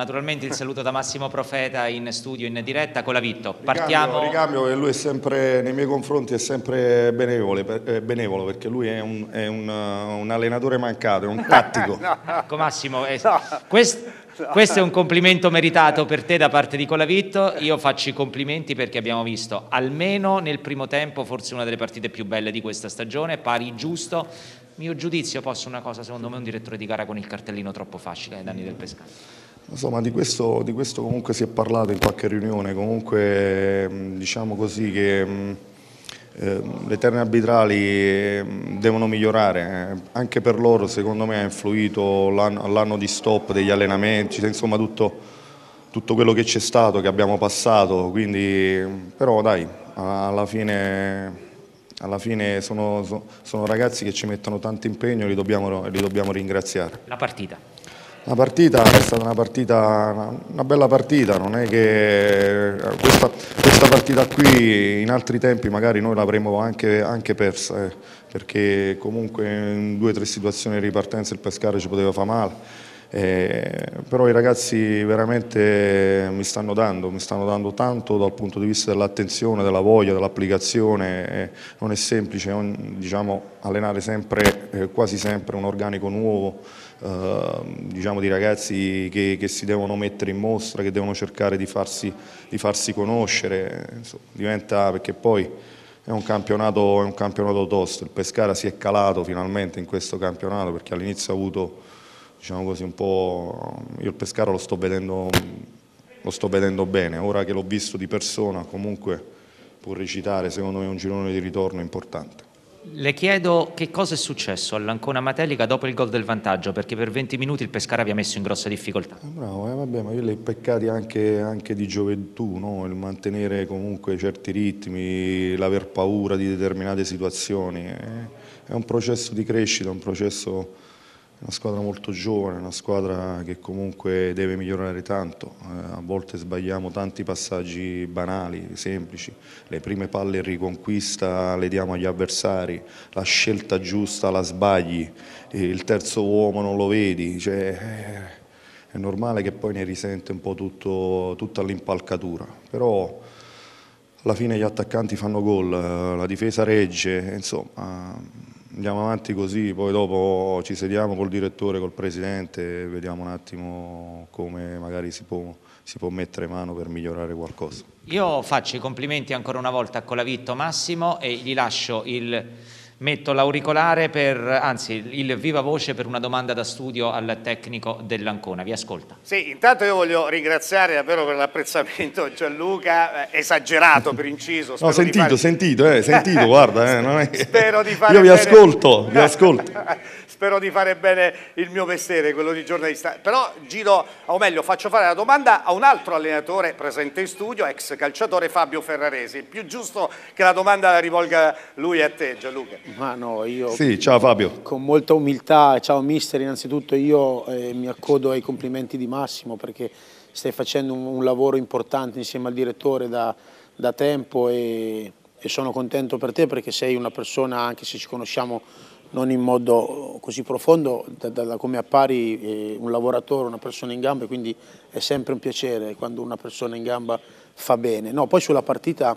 Naturalmente il saluto da Massimo Profeta in studio, in diretta con la Vitto. Partiamo. Il Ricambio che lui è sempre, nei miei confronti, è sempre benevole, eh, benevolo perché lui è un, è un, eh, un allenatore mancato, è un tattico. no. Ecco Massimo, eh, no. questo... Questo è un complimento meritato per te da parte di Colavitto. Io faccio i complimenti perché abbiamo visto almeno nel primo tempo forse una delle partite più belle di questa stagione, pari giusto. Mio giudizio, posso una cosa, secondo me un direttore di gara con il cartellino troppo facile ai eh, danni del Pescara. Insomma, di questo, di questo, comunque si è parlato in qualche riunione, comunque mm, diciamo così che eh, le terne arbitrali mm, devono migliorare, eh. anche per loro secondo me ha influito l'anno di stop degli allenamenti, insomma tutto, tutto quello che c'è stato, che abbiamo passato, quindi però dai, alla fine alla fine sono, sono, ragazzi che ci mettono tanto impegno e li, li dobbiamo ringraziare. La partita? La partita è stata una, partita, una bella partita, non è che questa, questa, partita qui in altri tempi magari noi l'avremmo anche, anche, persa, eh, perché comunque in due o tre situazioni di ripartenza il Pescara ci poteva fare male eh, però i ragazzi veramente mi stanno dando, mi stanno dando tanto dal punto di vista dell'attenzione, della voglia, dell'applicazione, eh, non è semplice non, diciamo, allenare sempre, eh, quasi sempre un organico nuovo eh, diciamo, di ragazzi che, che, si devono mettere in mostra, che devono cercare di farsi, di farsi conoscere, eh, insomma, diventa perché poi è un, campionato, è un campionato tosto, il Pescara si è calato finalmente in questo campionato perché all'inizio ha avuto diciamo così, un po', io il Pescara lo sto vedendo, lo sto vedendo bene, ora che l'ho visto di persona comunque può recitare, secondo me è un girone di ritorno importante. Le chiedo che cosa è successo all'Ancona Matelica dopo il gol del vantaggio, perché per 20 minuti il Pescara vi ha messo in grossa difficoltà. Eh bravo, eh, vabbè, ma io li ho peccati anche, anche, di gioventù, no? il mantenere comunque certi ritmi, l'aver paura di determinate situazioni. Eh? È un processo di crescita, un processo una squadra molto giovane, una squadra che comunque deve migliorare tanto, eh, a volte sbagliamo tanti passaggi banali, semplici, le prime palle in riconquista le diamo agli avversari, la scelta giusta la sbagli, il terzo uomo non lo vedi, cioè, eh, è normale che poi ne risente un po' tutto, tutta l'impalcatura, però alla fine gli attaccanti fanno gol, eh, la difesa regge, insomma andiamo avanti così, poi dopo ci sediamo col direttore, col presidente e vediamo un attimo come magari si può, si può mettere mano per migliorare qualcosa. Io faccio i complimenti ancora una volta a Colavitto Massimo e gli lascio il metto l'auricolare per, anzi il viva voce per una domanda da studio al tecnico dell'Ancona, vi ascolta. Sì, intanto io voglio ringraziare davvero per l'apprezzamento Gianluca, eh, esagerato per inciso. No, sentito, fare... sentito, eh, sentito, guarda. Eh, non è... Spero di fare Io vi bene... ascolto, vi ascolto. Spero di fare bene il mio mestiere, quello di giornalista. Però giro, o meglio, faccio fare la domanda a un altro allenatore presente in studio, ex calciatore Fabio Ferraresi. È più giusto che la domanda la rivolga lui a te, Gianluca. Ma no, io... Sì, ciao Fabio. Con molta umiltà, ciao mister, innanzitutto io eh, mi accodo ai complimenti di Massimo perché stai facendo un, un lavoro importante insieme al direttore da, da tempo e, e sono contento per te perché sei una persona, anche se ci conosciamo non in modo così profondo, da, da come appari eh, un lavoratore, una persona in gamba, quindi è sempre un piacere quando una persona in gamba fa bene. No, poi sulla partita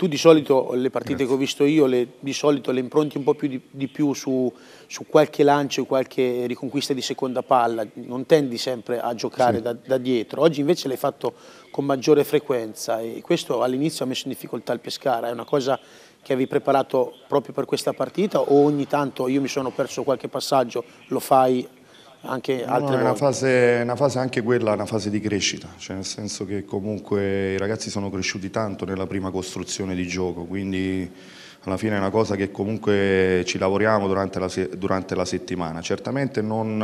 tu di solito, le partite Grazie. che ho visto io, le, di solito le impronti un po' più di, di più su, su, qualche lancio e qualche riconquista di seconda palla, non tendi sempre a giocare sì. da, da, dietro. Oggi invece l'hai fatto con maggiore frequenza e questo all'inizio ha messo in difficoltà il Pescara, è una cosa che avevi preparato proprio per questa partita o ogni tanto io mi sono perso qualche passaggio, lo fai anche altre no, è una fase, una fase, anche quella, una fase di crescita, cioè nel senso che comunque i ragazzi sono cresciuti tanto nella prima costruzione di gioco, quindi alla fine è una cosa che comunque ci lavoriamo durante la, durante la settimana. Certamente non,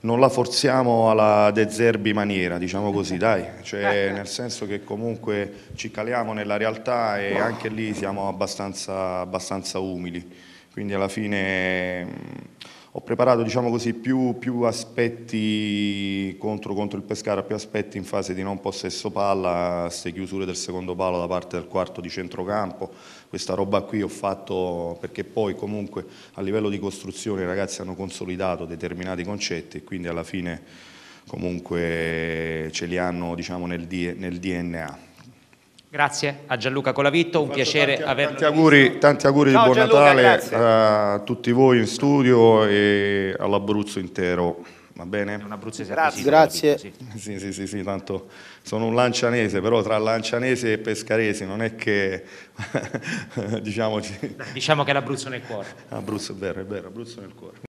non, la forziamo alla De Zerbi maniera, diciamo così, dai, cioè, eh. nel senso che comunque ci caliamo nella realtà e anche lì siamo abbastanza, abbastanza umili quindi alla fine mm, ho preparato diciamo così, più, più, aspetti contro, contro, il Pescara, più aspetti in fase di non possesso palla, queste chiusure del secondo palo da parte del quarto di centrocampo, questa roba qui ho fatto perché poi comunque a livello di costruzione i ragazzi hanno consolidato determinati concetti e quindi alla fine comunque ce li hanno diciamo, nel, nel DNA. Grazie a Gianluca Colavitto, un piacere tanti, averlo tanti auguri, tanti auguri no, di buon Gianluca, Natale grazie. a tutti voi in studio e all'Abruzzo intero. Va bene? Un abruzzese grazie. grazie. sì. sì. sì, sì, tanto sono un lancianese, però tra lancianese e pescarese non è che diciamo, diciamo che l'Abruzzo nel cuore. Abruzzo è vero, è vero, Abruzzo nel cuore.